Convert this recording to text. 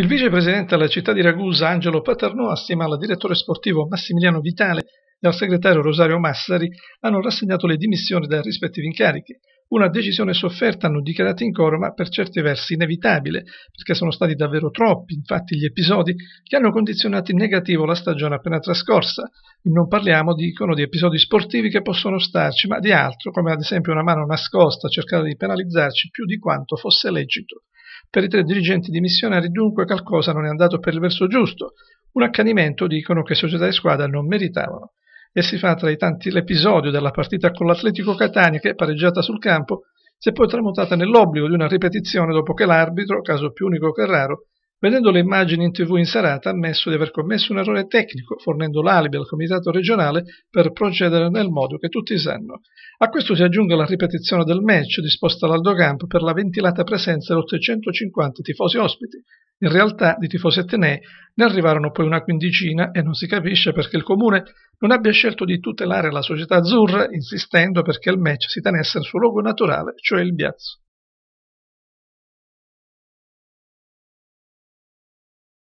Il vicepresidente della città di Ragusa, Angelo Paternò, assieme al direttore sportivo Massimiliano Vitale e al segretario Rosario Massari, hanno rassegnato le dimissioni dai rispettivi incarichi. Una decisione sofferta, hanno dichiarato in coro, ma per certi versi inevitabile, perché sono stati davvero troppi, infatti, gli episodi che hanno condizionato in negativo la stagione appena trascorsa. Non parliamo, dicono, di episodi sportivi che possono starci, ma di altro, come ad esempio una mano nascosta cercare di penalizzarci più di quanto fosse legito. Per i tre dirigenti dimissionari dunque qualcosa non è andato per il verso giusto, un accanimento dicono che società e squadra non meritavano. E si fa tra i tanti l'episodio della partita con l'Atletico Catania che, pareggiata sul campo, si è poi tramutata nell'obbligo di una ripetizione dopo che l'arbitro, caso più unico che raro, Vedendo le immagini in tv in serata ha ammesso di aver commesso un errore tecnico, fornendo l'alibi al comitato regionale per procedere nel modo che tutti sanno. A questo si aggiunge la ripetizione del match disposta all'Aldocampo per la ventilata presenza di 850 tifosi ospiti. In realtà di tifosi etnei ne arrivarono poi una quindicina e non si capisce perché il comune non abbia scelto di tutelare la società azzurra insistendo perché il match si tenesse al suo luogo naturale, cioè il Biazzo.